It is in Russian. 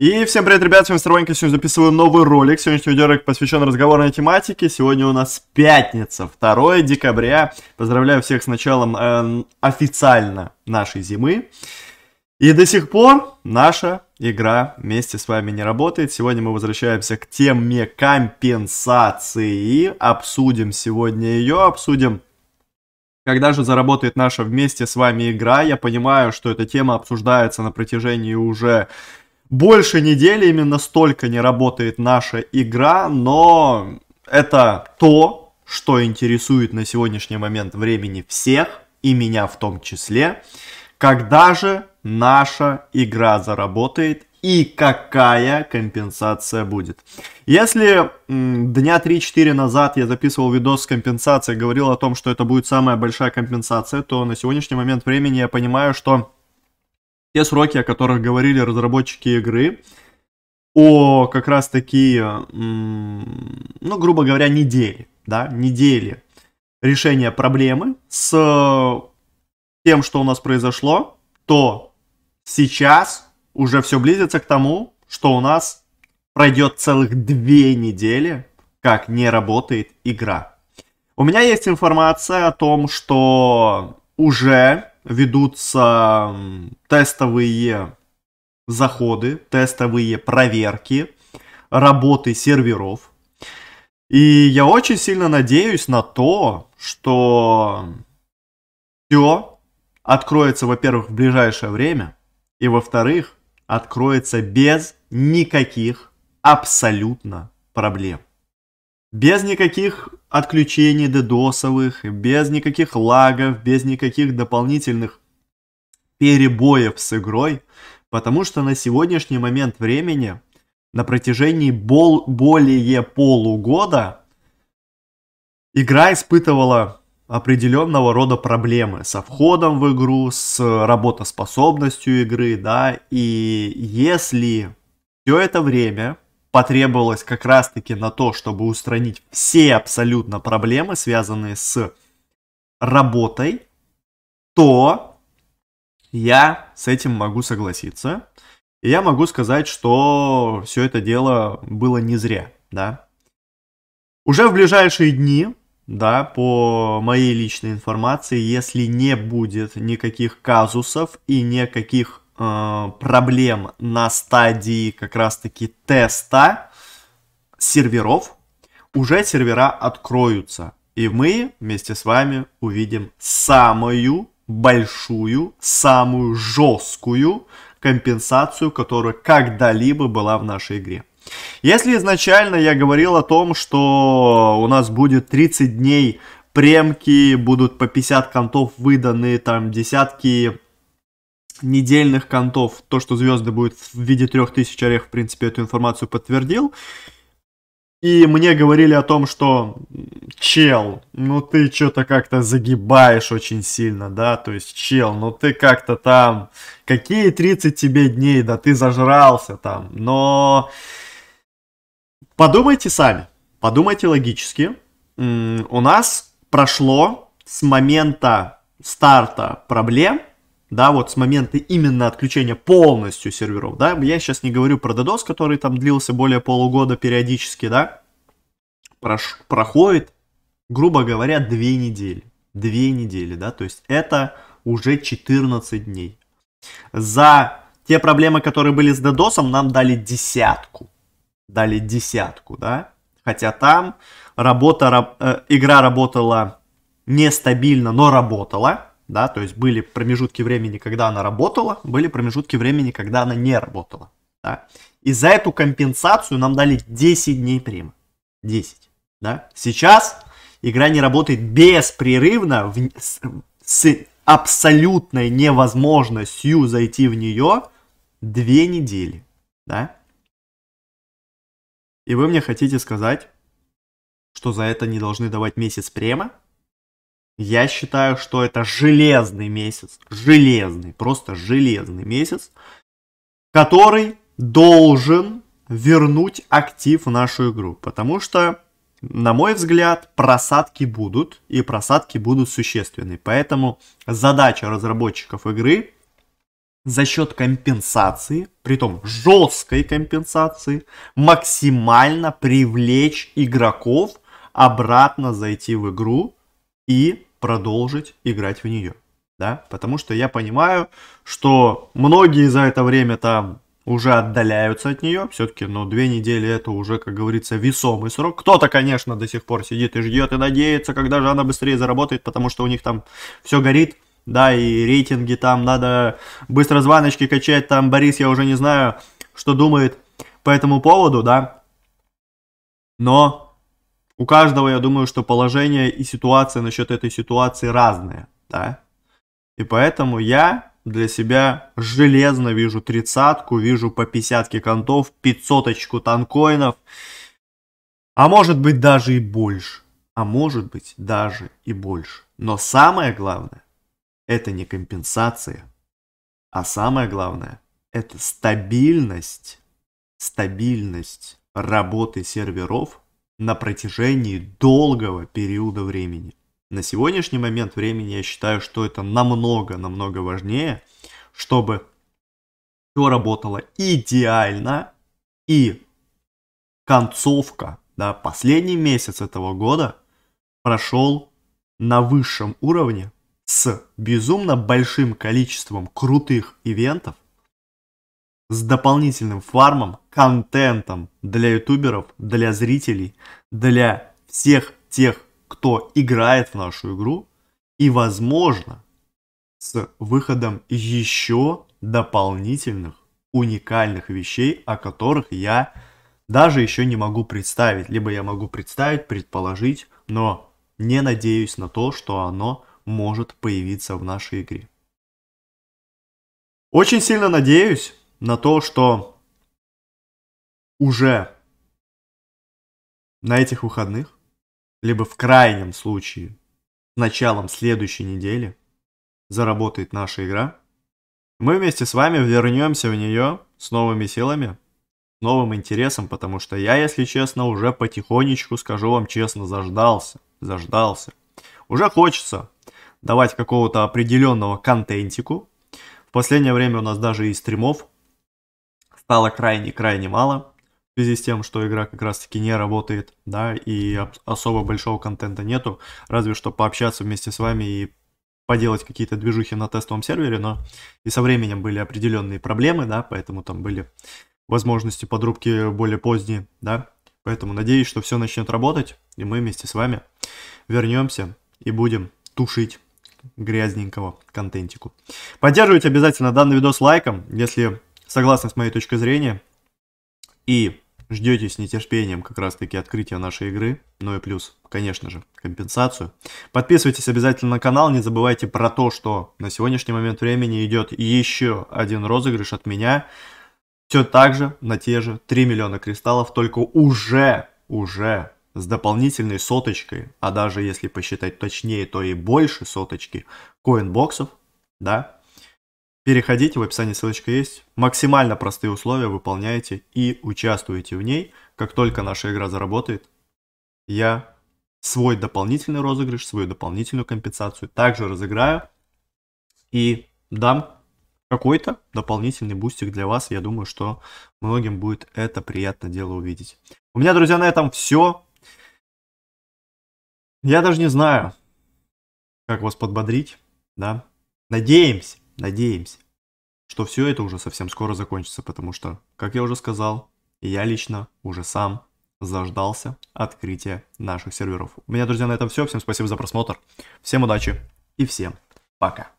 И всем привет, ребят, вами Старванька, сегодня записываю новый ролик, сегодняшний видеоролик посвящен разговорной тематике, сегодня у нас пятница, 2 декабря, поздравляю всех с началом э, официально нашей зимы, и до сих пор наша игра вместе с вами не работает, сегодня мы возвращаемся к теме компенсации, обсудим сегодня ее, обсудим когда же заработает наша вместе с вами игра, я понимаю, что эта тема обсуждается на протяжении уже больше недели именно столько не работает наша игра, но это то, что интересует на сегодняшний момент времени всех, и меня в том числе. Когда же наша игра заработает и какая компенсация будет. Если дня 3-4 назад я записывал видос с компенсацией, говорил о том, что это будет самая большая компенсация, то на сегодняшний момент времени я понимаю, что те сроки, о которых говорили разработчики игры, о как раз такие, ну, грубо говоря, недели, да, недели решения проблемы с тем, что у нас произошло, то сейчас уже все близится к тому, что у нас пройдет целых две недели, как не работает игра. У меня есть информация о том, что уже ведутся тестовые заходы, тестовые проверки работы серверов. И я очень сильно надеюсь на то, что все откроется, во-первых, в ближайшее время, и во-вторых, откроется без никаких абсолютно проблем. Без никаких отключений дедосовых, без никаких лагов, без никаких дополнительных перебоев с игрой, потому что на сегодняшний момент времени, на протяжении бол более полугода, игра испытывала определенного рода проблемы со входом в игру, с работоспособностью игры, да, и если все это время потребовалось как раз-таки на то, чтобы устранить все абсолютно проблемы, связанные с работой, то я с этим могу согласиться. И я могу сказать, что все это дело было не зря, да. Уже в ближайшие дни, да, по моей личной информации, если не будет никаких казусов и никаких Э, проблем на стадии как раз-таки теста серверов, уже сервера откроются. И мы вместе с вами увидим самую большую, самую жесткую компенсацию, которая когда-либо была в нашей игре. Если изначально я говорил о том, что у нас будет 30 дней премки, будут по 50 контов выданы, там десятки недельных контов, то, что звезды будут в виде 3000 орех, в принципе, эту информацию подтвердил. И мне говорили о том, что чел, ну ты что-то как-то загибаешь очень сильно, да, то есть чел, ну ты как-то там, какие 30 тебе дней, да ты зажрался там, но подумайте сами, подумайте логически, у нас прошло с момента старта проблем да, вот с момента именно отключения полностью серверов, да, я сейчас не говорю про DDoS, который там длился более полугода периодически, да, Прош, проходит, грубо говоря, две недели, две недели, да, то есть это уже 14 дней. За те проблемы, которые были с DDoS, нам дали десятку, дали десятку, да, хотя там работа, э, игра работала нестабильно, но работала, да, то есть были промежутки времени, когда она работала, были промежутки времени, когда она не работала, да. И за эту компенсацию нам дали 10 дней прима, 10, да. Сейчас игра не работает беспрерывно в, с, с абсолютной невозможностью зайти в нее две недели, да. И вы мне хотите сказать, что за это не должны давать месяц према? Я считаю, что это железный месяц, железный, просто железный месяц, который должен вернуть актив в нашу игру, потому что, на мой взгляд, просадки будут, и просадки будут существенны. Поэтому задача разработчиков игры за счет компенсации, при том жесткой компенсации, максимально привлечь игроков обратно зайти в игру и продолжить играть в нее. Да? Потому что я понимаю, что многие за это время там уже отдаляются от нее. Все-таки, ну, две недели это уже, как говорится, весомый срок. Кто-то, конечно, до сих пор сидит и ждет, и надеется, когда же она быстрее заработает, потому что у них там все горит. Да, и рейтинги там надо быстро звоночки качать. Там Борис, я уже не знаю, что думает по этому поводу, да. Но у каждого, я думаю, что положение и ситуация насчет этой ситуации разные, да. И поэтому я для себя железно вижу тридцатку, вижу по пятьдесятке контов, пятьсоточку танкоинов, а может быть даже и больше, а может быть даже и больше. Но самое главное, это не компенсация, а самое главное, это стабильность, стабильность работы серверов – на протяжении долгого периода времени. На сегодняшний момент времени я считаю, что это намного-намного важнее, чтобы все работало идеально и концовка, да, последний месяц этого года прошел на высшем уровне с безумно большим количеством крутых ивентов, с дополнительным фармом, контентом для ютуберов, для зрителей, для всех тех, кто играет в нашу игру. И, возможно, с выходом еще дополнительных уникальных вещей, о которых я даже еще не могу представить. Либо я могу представить, предположить, но не надеюсь на то, что оно может появиться в нашей игре. Очень сильно надеюсь на то, что уже на этих выходных, либо в крайнем случае началом следующей недели заработает наша игра, мы вместе с вами вернемся в нее с новыми силами, новым интересом, потому что я, если честно, уже потихонечку, скажу вам честно, заждался, заждался. Уже хочется давать какого-то определенного контентику. В последнее время у нас даже и стримов стало крайне-крайне мало в связи с тем, что игра как раз-таки не работает, да, и особо большого контента нету, разве что пообщаться вместе с вами и поделать какие-то движухи на тестовом сервере, но и со временем были определенные проблемы, да, поэтому там были возможности подрубки более поздние, да, поэтому надеюсь, что все начнет работать, и мы вместе с вами вернемся и будем тушить грязненького контентику. Поддерживайте обязательно данный видос лайком, если согласны с моей точкой зрения, и Ждете с нетерпением как раз-таки открытия нашей игры. Ну и плюс, конечно же, компенсацию. Подписывайтесь обязательно на канал. Не забывайте про то, что на сегодняшний момент времени идет еще один розыгрыш от меня. Все так же на те же 3 миллиона кристаллов, только уже, уже с дополнительной соточкой, а даже если посчитать точнее, то и больше соточки коинбоксов, да, Переходите, в описании ссылочка есть. Максимально простые условия выполняете и участвуете в ней. Как только наша игра заработает, я свой дополнительный розыгрыш, свою дополнительную компенсацию также разыграю и дам какой-то дополнительный бустик для вас. Я думаю, что многим будет это приятно дело увидеть. У меня, друзья, на этом все. Я даже не знаю, как вас подбодрить, да. Надеемся, надеемся, что все это уже совсем скоро закончится, потому что, как я уже сказал, я лично уже сам заждался открытия наших серверов. У меня, друзья, на этом все. Всем спасибо за просмотр. Всем удачи и всем пока.